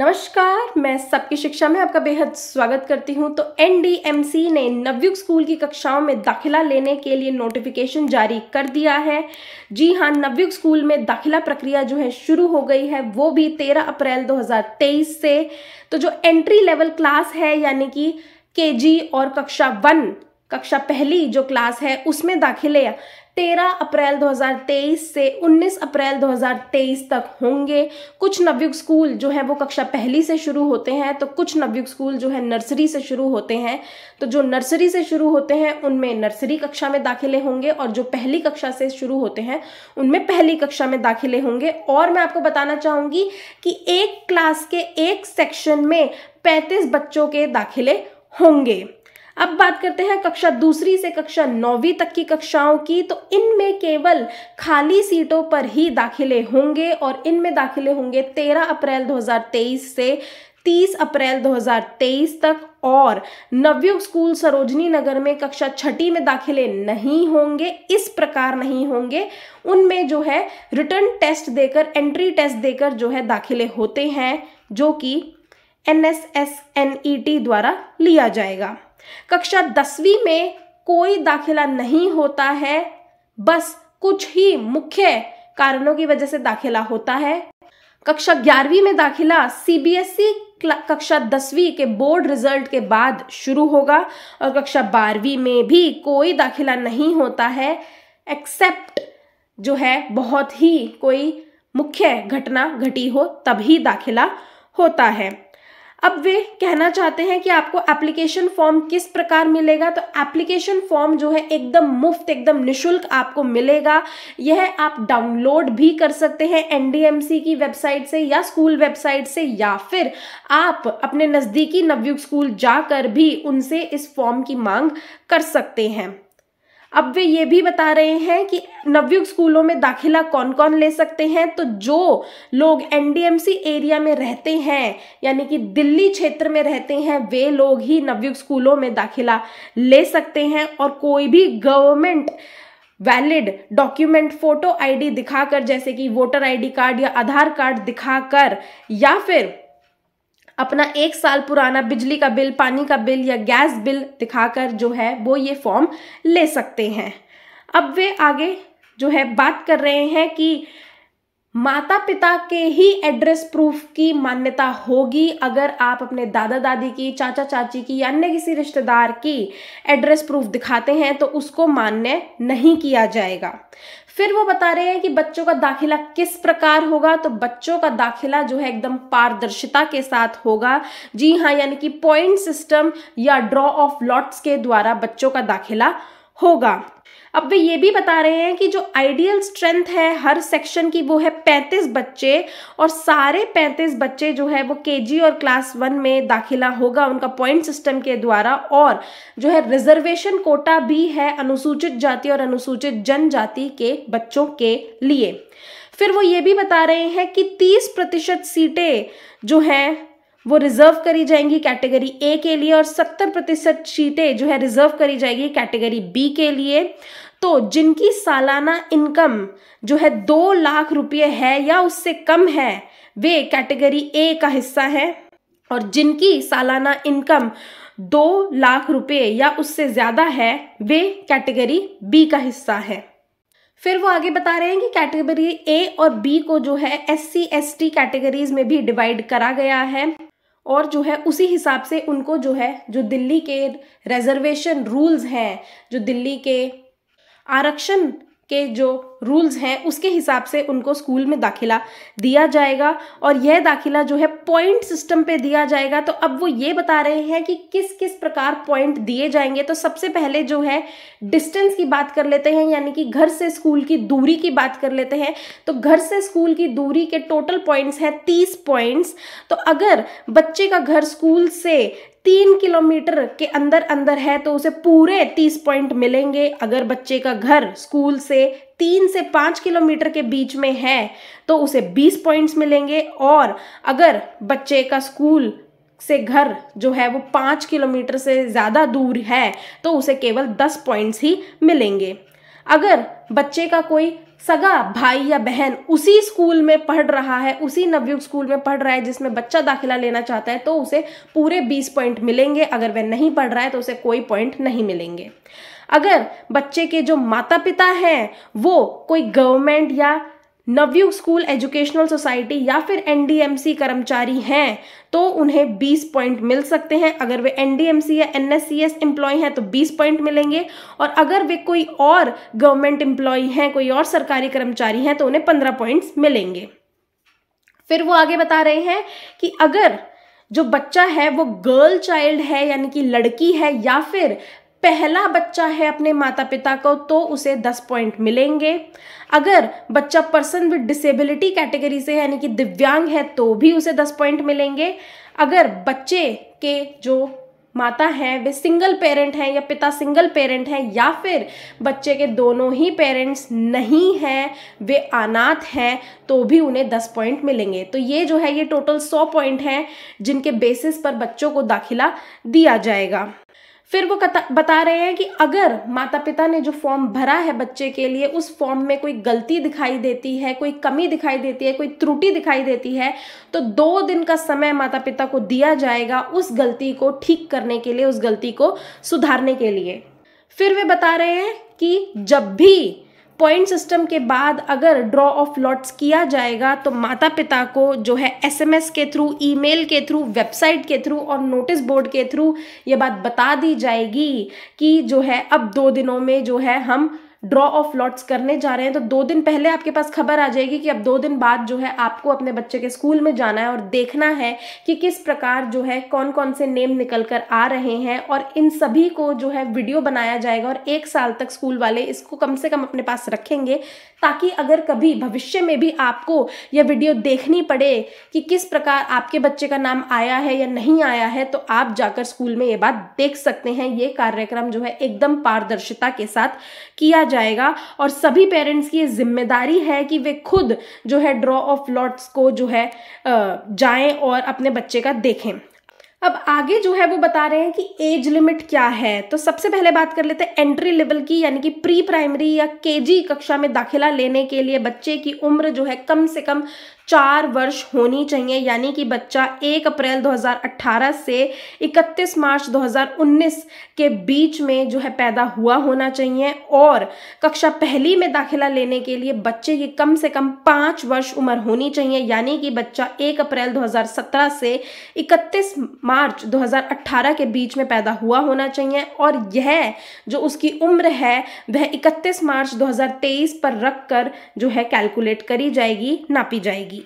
नमस्कार मैं सबकी शिक्षा में आपका बेहद स्वागत करती हूं तो एन ने नवयुग स्कूल की कक्षाओं में दाखिला लेने के लिए नोटिफिकेशन जारी कर दिया है जी हां नवयुग स्कूल में दाखिला प्रक्रिया जो है शुरू हो गई है वो भी 13 अप्रैल 2023 से तो जो एंट्री लेवल क्लास है यानी कि केजी और कक्षा वन कक्षा पहली जो क्लास है उसमें दाखिले 13 अप्रैल 2023 से 19 अप्रैल 2023 तक होंगे कुछ नवयुग स्कूल जो है वो कक्षा पहली से शुरू होते हैं तो कुछ नवयुग स्कूल जो है नर्सरी से शुरू होते हैं तो जो नर्सरी से शुरू होते हैं उनमें नर्सरी कक्षा में दाखिले होंगे और जो पहली कक्षा से शुरू होते हैं उनमें पहली कक्षा में दाखिले होंगे और मैं आपको बताना चाहूँगी कि एक क्लास के एक सेक्शन में पैंतीस बच्चों के दाखिले होंगे अब बात करते हैं कक्षा दूसरी से कक्षा नौवीं तक की कक्षाओं की तो इनमें केवल खाली सीटों पर ही दाखिले होंगे और इनमें दाखिले होंगे 13 अप्रैल 2023 से 30 अप्रैल 2023 तक और नवयुग स्कूल सरोजनी नगर में कक्षा छठी में दाखिले नहीं होंगे इस प्रकार नहीं होंगे उनमें जो है रिटर्न टेस्ट देकर एंट्री टेस्ट देकर जो है दाखिले होते हैं जो कि N S S N E T द्वारा लिया जाएगा कक्षा दसवीं में कोई दाखिला नहीं होता है बस कुछ ही मुख्य कारणों की वजह से दाखिला होता है कक्षा ग्यारहवीं में दाखिला सीबीएसई कक्षा दसवीं के बोर्ड रिजल्ट के बाद शुरू होगा और कक्षा बारहवीं में भी कोई दाखिला नहीं होता है एक्सेप्ट जो है बहुत ही कोई मुख्य घटना घटी हो तभी दाखिला होता है अब वे कहना चाहते हैं कि आपको एप्लीकेशन फॉर्म किस प्रकार मिलेगा तो एप्लीकेशन फॉर्म जो है एकदम मुफ्त एकदम निशुल्क आपको मिलेगा यह आप डाउनलोड भी कर सकते हैं एनडीएमसी की वेबसाइट से या स्कूल वेबसाइट से या फिर आप अपने नज़दीकी नवयुग स्कूल जाकर भी उनसे इस फॉर्म की मांग कर सकते हैं अब वे ये भी बता रहे हैं कि नवयुग स्कूलों में दाखिला कौन कौन ले सकते हैं तो जो लोग एनडीएमसी एरिया में रहते हैं यानी कि दिल्ली क्षेत्र में रहते हैं वे लोग ही नवयुग स्कूलों में दाखिला ले सकते हैं और कोई भी government valid document photo ID दिखाकर जैसे कि वोटर आईडी कार्ड या आधार कार्ड दिखाकर या फिर अपना एक साल पुराना बिजली का बिल पानी का बिल या गैस बिल दिखाकर जो है वो ये फॉर्म ले सकते हैं अब वे आगे जो है बात कर रहे हैं कि माता पिता के ही एड्रेस प्रूफ की मान्यता होगी अगर आप अपने दादा दादी की चाचा चाची की या अन्य किसी रिश्तेदार की एड्रेस प्रूफ दिखाते हैं तो उसको मान्य नहीं किया जाएगा फिर वो बता रहे हैं कि बच्चों का दाखिला किस प्रकार होगा तो बच्चों का दाखिला जो है एकदम पारदर्शिता के साथ होगा जी हाँ यानी कि पॉइंट सिस्टम या ड्रॉ ऑफ लॉट्स के द्वारा बच्चों का दाखिला होगा अब वे ये भी बता रहे हैं कि जो आइडियल स्ट्रेंथ है हर सेक्शन की वो है पैंतीस बच्चे और सारे पैंतीस बच्चे जो है वो केजी और क्लास वन में दाखिला होगा उनका पॉइंट सिस्टम के द्वारा और जो है रिजर्वेशन कोटा भी है अनुसूचित जाति और अनुसूचित जनजाति के बच्चों के लिए फिर वो ये भी बता रहे हैं कि तीस प्रतिशत सीटें जो हैं वो रिजर्व करी जाएंगी कैटेगरी ए के लिए और सत्तर प्रतिशत सीटें जो है रिजर्व करी जाएगी कैटेगरी बी के लिए तो जिनकी सालाना इनकम जो है दो लाख रुपये है या उससे कम है वे कैटेगरी ए का हिस्सा है और जिनकी सालाना इनकम दो लाख रुपये या उससे ज़्यादा है वे कैटेगरी बी का हिस्सा है फिर वो आगे बता रहे हैं कि कैटेगरी ए और बी को जो है S C S T categories में भी डिवाइड करा गया है और जो है उसी हिसाब से उनको जो है जो दिल्ली के रिजर्वेशन रूल्स हैं जो दिल्ली के आरक्षण के जो रूल्स हैं उसके हिसाब से उनको स्कूल में दाखिला दिया जाएगा और यह दाखिला जो है पॉइंट सिस्टम पे दिया जाएगा तो अब वो ये बता रहे हैं कि किस किस प्रकार पॉइंट दिए जाएंगे तो सबसे पहले जो है डिस्टेंस की बात कर लेते हैं यानी कि घर से स्कूल की दूरी की बात कर लेते हैं तो घर से स्कूल की दूरी के टोटल पॉइंट्स हैं तीस पॉइंट्स तो अगर बच्चे का घर स्कूल से तीन किलोमीटर के अंदर अंदर है तो उसे पूरे तीस पॉइंट मिलेंगे अगर बच्चे का घर स्कूल से तीन से पाँच किलोमीटर के बीच में है तो उसे बीस पॉइंट्स मिलेंगे और अगर बच्चे का स्कूल से घर जो है वो पाँच किलोमीटर से ज़्यादा दूर है तो उसे केवल दस पॉइंट्स ही मिलेंगे अगर बच्चे का कोई सगा भाई या बहन उसी स्कूल में पढ़ रहा है उसी नवयुग स्कूल में पढ़ रहा है जिसमें बच्चा दाखिला लेना चाहता है तो उसे पूरे 20 पॉइंट मिलेंगे अगर वह नहीं पढ़ रहा है तो उसे कोई पॉइंट नहीं मिलेंगे अगर बच्चे के जो माता पिता हैं वो कोई गवर्नमेंट या नवयुग स्कूल एजुकेशनल सोसाइटी या फिर एनडीएमसी कर्मचारी हैं तो उन्हें 20 पॉइंट मिल सकते हैं अगर वे एनडीएमसी या एनएससीएस एम्प्लॉय हैं तो 20 पॉइंट मिलेंगे और अगर वे कोई और गवर्नमेंट एम्प्लॉय हैं कोई और सरकारी कर्मचारी हैं तो उन्हें 15 पॉइंट्स मिलेंगे फिर वो आगे बता रहे हैं कि अगर जो बच्चा है वो गर्ल चाइल्ड है यानी कि लड़की है या फिर पहला बच्चा है अपने माता पिता को तो उसे 10 पॉइंट मिलेंगे अगर बच्चा पर्सन विद डिसेबिलिटी कैटेगरी से यानी कि दिव्यांग है तो भी उसे 10 पॉइंट मिलेंगे अगर बच्चे के जो माता हैं वे सिंगल पेरेंट हैं या पिता सिंगल पेरेंट हैं या फिर बच्चे के दोनों ही पेरेंट्स नहीं हैं वे अनाथ हैं तो भी उन्हें दस पॉइंट मिलेंगे तो ये जो है ये टोटल सौ पॉइंट हैं जिनके बेसिस पर बच्चों को दाखिला दिया जाएगा फिर वो बता रहे हैं कि अगर माता पिता ने जो फॉर्म भरा है बच्चे के लिए उस फॉर्म में कोई गलती दिखाई देती है कोई कमी दिखाई देती है कोई त्रुटि दिखाई देती है तो दो दिन का समय माता पिता को दिया जाएगा उस गलती को ठीक करने के लिए उस गलती को सुधारने के लिए फिर वे बता रहे हैं कि जब भी पॉइंट सिस्टम के बाद अगर ड्रॉ ऑफ लॉट्स किया जाएगा तो माता पिता को जो है एसएमएस के थ्रू ईमेल के थ्रू वेबसाइट के थ्रू और नोटिस बोर्ड के थ्रू ये बात बता दी जाएगी कि जो है अब दो दिनों में जो है हम ड्रॉ ऑफ लॉट्स करने जा रहे हैं तो दो दिन पहले आपके पास खबर आ जाएगी कि अब दो दिन बाद जो है आपको अपने बच्चे के स्कूल में जाना है और देखना है कि किस प्रकार जो है कौन कौन से नेम निकल कर आ रहे हैं और इन सभी को जो है वीडियो बनाया जाएगा और एक साल तक स्कूल वाले इसको कम से कम अपने पास रखेंगे ताकि अगर कभी भविष्य में भी आपको यह वीडियो देखनी पड़े कि किस प्रकार आपके बच्चे का नाम आया है या नहीं आया है तो आप जाकर स्कूल में ये बात देख सकते हैं ये कार्यक्रम जो है एकदम पारदर्शिता के साथ किया जाएगा और सभी पेरेंट्स की ये जिम्मेदारी है कि वे खुद जो है ड्रॉ ऑफ लॉट्स को जो है जाएं और अपने बच्चे का देखें अब आगे जो है वो बता रहे हैं कि एज लिमिट क्या है तो सबसे पहले बात कर लेते हैं एंट्री लेवल की यानी कि प्री प्राइमरी या केजी कक्षा में दाखिला लेने के लिए बच्चे की उम्र जो है कम से कम चार वर्ष होनी चाहिए यानी कि बच्चा 1 अप्रैल 2018 से 31 मार्च 2019 के बीच में जो है पैदा हुआ होना चाहिए और कक्षा पहली में दाखिला लेने के लिए बच्चे की कम से कम पाँच वर्ष उम्र होनी चाहिए यानी कि बच्चा 1 अप्रैल 2017 से 31 मार्च 2018 के बीच में पैदा हुआ होना चाहिए और यह जो उसकी उम्र है वह इकतीस मार्च दो पर रख कर जो है कैलकुलेट करी जाएगी नापी जाएगी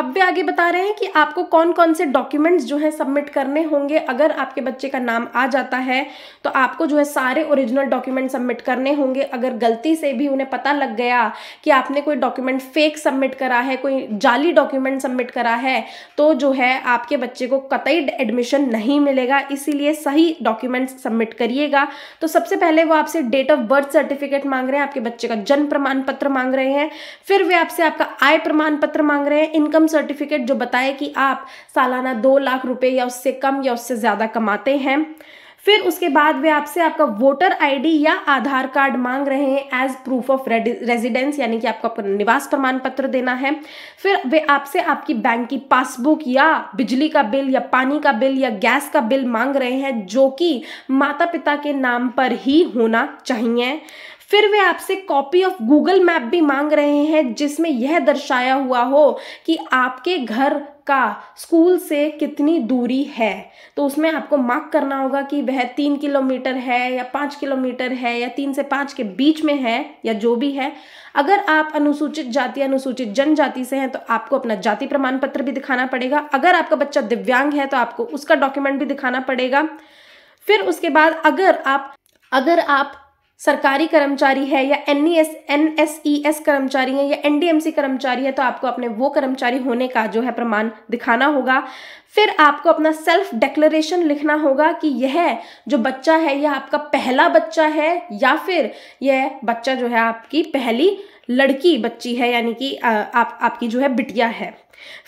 अब वे आगे बता रहे हैं कि आपको कौन कौन से डॉक्यूमेंट्स जो है सबमिट करने होंगे अगर आपके बच्चे का नाम आ जाता है तो आपको जो है सारे ओरिजिनल डॉक्यूमेंट सबमिट करने होंगे अगर गलती से भी उन्हें पता लग गया कि आपने कोई डॉक्यूमेंट फेक सबमिट करा है कोई जाली डॉक्यूमेंट सबमिट करा है तो जो है आपके बच्चे को कतई एडमिशन नहीं मिलेगा इसीलिए सही डॉक्यूमेंट्स सबमिट करिएगा तो सबसे पहले वो आपसे डेट ऑफ बर्थ सर्टिफिकेट मांग रहे हैं आपके बच्चे का जन्म प्रमाण पत्र मांग रहे हैं फिर वे आपसे आपका आय प्रमाण पत्र मांग रहे हैं इनकम सर्टिफिकेट जो बताए कि आप सालाना दो लाख रुपए या उससे कम या उससे ज़्यादा कमाते हैं फिर उसके बाद वे आपसे आपका वोटर आईडी या आधार कार्ड मांग रहे हैं एज प्रूफ ऑफ रेजिडेंस यानी कि आपको निवास प्रमाण पत्र देना है फिर वे आपसे आपकी बैंक की पासबुक या बिजली का बिल या पानी का बिल या गैस का बिल मांग रहे हैं जो कि माता पिता के नाम पर ही होना चाहिए फिर वे आपसे कॉपी ऑफ गूगल मैप भी मांग रहे हैं जिसमें यह दर्शाया हुआ हो कि आपके घर का स्कूल से कितनी दूरी है तो उसमें आपको मार्क करना होगा कि वह तीन किलोमीटर है या पाँच किलोमीटर है या तीन से पाँच के बीच में है या जो भी है अगर आप अनुसूचित जाति अनुसूचित जनजाति से हैं तो आपको अपना जाति प्रमाण पत्र भी दिखाना पड़ेगा अगर आपका बच्चा दिव्यांग है तो आपको उसका डॉक्यूमेंट भी दिखाना पड़ेगा फिर उसके बाद अगर आप अगर आप सरकारी कर्मचारी है या N E S N S E S कर्मचारी है या एन डी एम सी कर्मचारी है तो आपको अपने वो कर्मचारी होने का जो है प्रमाण दिखाना होगा फिर आपको अपना सेल्फ डिक्लेरेशन लिखना होगा कि यह जो बच्चा है यह आपका पहला बच्चा है या फिर यह बच्चा जो है आपकी पहली लड़की बच्ची है यानी कि आप आपकी जो है बिटिया है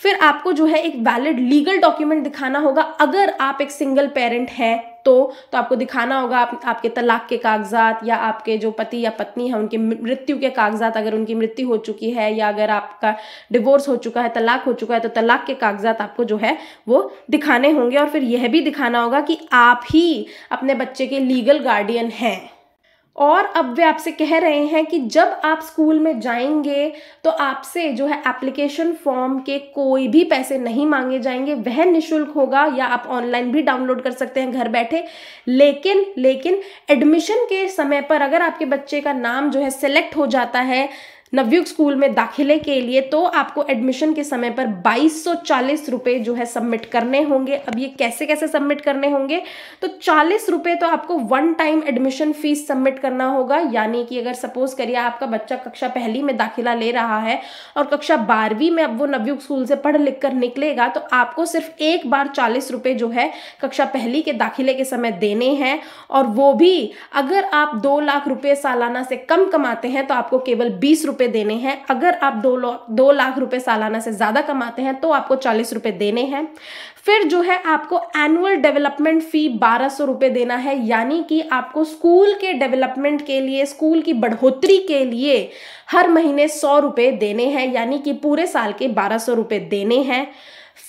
फिर आपको जो है एक वैलिड लीगल डॉक्यूमेंट दिखाना होगा अगर आप एक सिंगल पेरेंट हैं तो तो आपको दिखाना होगा आप, आपके तलाक के कागजात या आपके जो पति या पत्नी है उनकी मृत्यु के कागजात अगर उनकी मृत्यु हो चुकी है या अगर आपका डिवोर्स हो चुका है तलाक हो चुका है तो तलाक के कागजात आपको जो है वो दिखाने होंगे और फिर यह भी दिखाना होगा कि आप ही अपने बच्चे के लीगल गार्डियन हैं और अब वे आपसे कह रहे हैं कि जब आप स्कूल में जाएंगे तो आपसे जो है एप्लीकेशन फॉर्म के कोई भी पैसे नहीं मांगे जाएंगे वह निशुल्क होगा या आप ऑनलाइन भी डाउनलोड कर सकते हैं घर बैठे लेकिन लेकिन एडमिशन के समय पर अगर आपके बच्चे का नाम जो है सेलेक्ट हो जाता है नवयुग स्कूल में दाखिले के लिए तो आपको एडमिशन के समय पर बाईस सौ जो है सबमिट करने होंगे अब ये कैसे कैसे सबमिट करने होंगे तो चालीस रुपये तो आपको one time admission fees submit करना होगा यानी कि अगर सपोज करिए आपका बच्चा कक्षा पहली में दाखिला ले रहा है और कक्षा बारहवीं में अब वो नवयुग स्कूल से पढ़ लिख कर निकलेगा तो आपको सिर्फ एक बार चालीस रुपये जो है कक्षा पहली के दाखिले के समय देने हैं और वो भी अगर आप दो लाख रुपये सालाना से कम कमाते हैं तो आपको केवल बीस रुपये रुपए देने हैं अगर आप दो दो लाख रुपए सालाना से ज़्यादा कमाते हैं तो आपको चालीस रुपए देने हैं फिर जो है आपको एनुअल डेवलपमेंट फ़ी बारह सौ रुपए देना है यानी कि आपको स्कूल के डेवलपमेंट के लिए स्कूल की बढ़ोतरी के लिए हर महीने सौ रुपए देने हैं यानी कि पूरे साल के बारह सौ रुपए देने हैं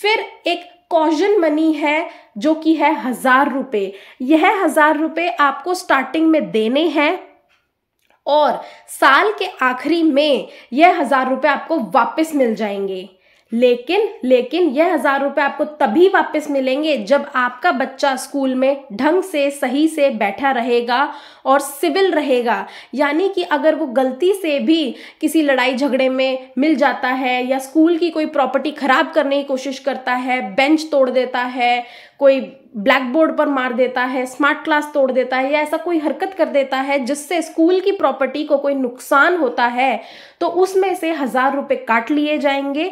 फिर एक कॉजन मनी है जो कि है हज़ार रुपए यह हज़ार रुपए आपको स्टार्टिंग में देने हैं और साल के आखिरी में यह हज़ार रुपये आपको वापस मिल जाएंगे लेकिन लेकिन यह हज़ार रुपये आपको तभी वापस मिलेंगे जब आपका बच्चा स्कूल में ढंग से सही से बैठा रहेगा और सिविल रहेगा यानी कि अगर वो गलती से भी किसी लड़ाई झगड़े में मिल जाता है या स्कूल की कोई प्रॉपर्टी ख़राब करने की कोशिश करता है बेंच तोड़ देता है कोई ब्लैक बोर्ड पर मार देता है स्मार्ट क्लास तोड़ देता है या ऐसा कोई हरकत कर देता है जिससे स्कूल की प्रॉपर्टी को कोई नुकसान होता है तो उसमें से हज़ार रुपये काट लिए जाएंगे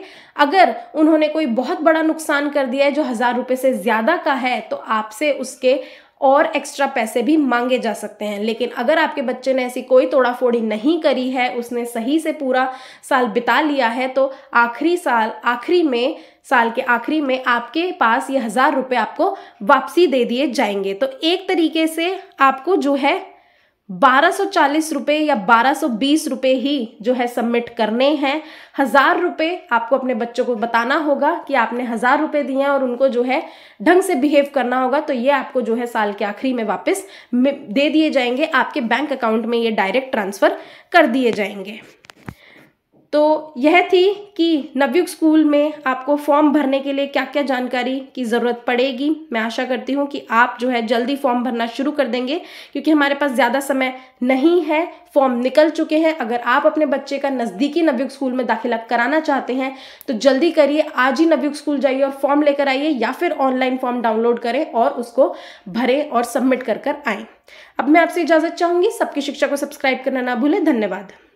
अगर उन्होंने कोई बहुत बड़ा नुकसान कर दिया है जो हज़ार रुपये से ज़्यादा का है तो आपसे उसके और एक्स्ट्रा पैसे भी मांगे जा सकते हैं लेकिन अगर आपके बच्चे ने ऐसी कोई तोड़ा फोड़ी नहीं करी है उसने सही से पूरा साल बिता लिया है तो आखिरी साल आखिरी में साल के आखिरी में आपके पास ये हज़ार रुपये आपको वापसी दे दिए जाएंगे तो एक तरीके से आपको जो है 1240 रुपए या 1220 रुपए ही जो है सबमिट करने हैं हजार रुपए आपको अपने बच्चों को बताना होगा कि आपने हजार रुपए दिए हैं और उनको जो है ढंग से बिहेव करना होगा तो ये आपको जो है साल के आखिरी में वापस दे दिए जाएंगे आपके बैंक अकाउंट में ये डायरेक्ट ट्रांसफर कर दिए जाएंगे तो यह थी कि नवयुग स्कूल में आपको फॉर्म भरने के लिए क्या क्या जानकारी की ज़रूरत पड़ेगी मैं आशा करती हूँ कि आप जो है जल्दी फॉर्म भरना शुरू कर देंगे क्योंकि हमारे पास ज़्यादा समय नहीं है फॉर्म निकल चुके हैं अगर आप अपने बच्चे का नज़दीकी नवयुग स्कूल में दाखिला कराना चाहते हैं तो जल्दी करिए आज ही नवयुग स्कूल जाइए और फॉर्म लेकर आइए या फिर ऑनलाइन फॉर्म डाउनलोड करें और उसको भरें और सबमिट कर कर आएँ अब मैं आपसे इजाज़त चाहूँगी सबकी शिक्षा को सब्सक्राइब करना ना भूलें धन्यवाद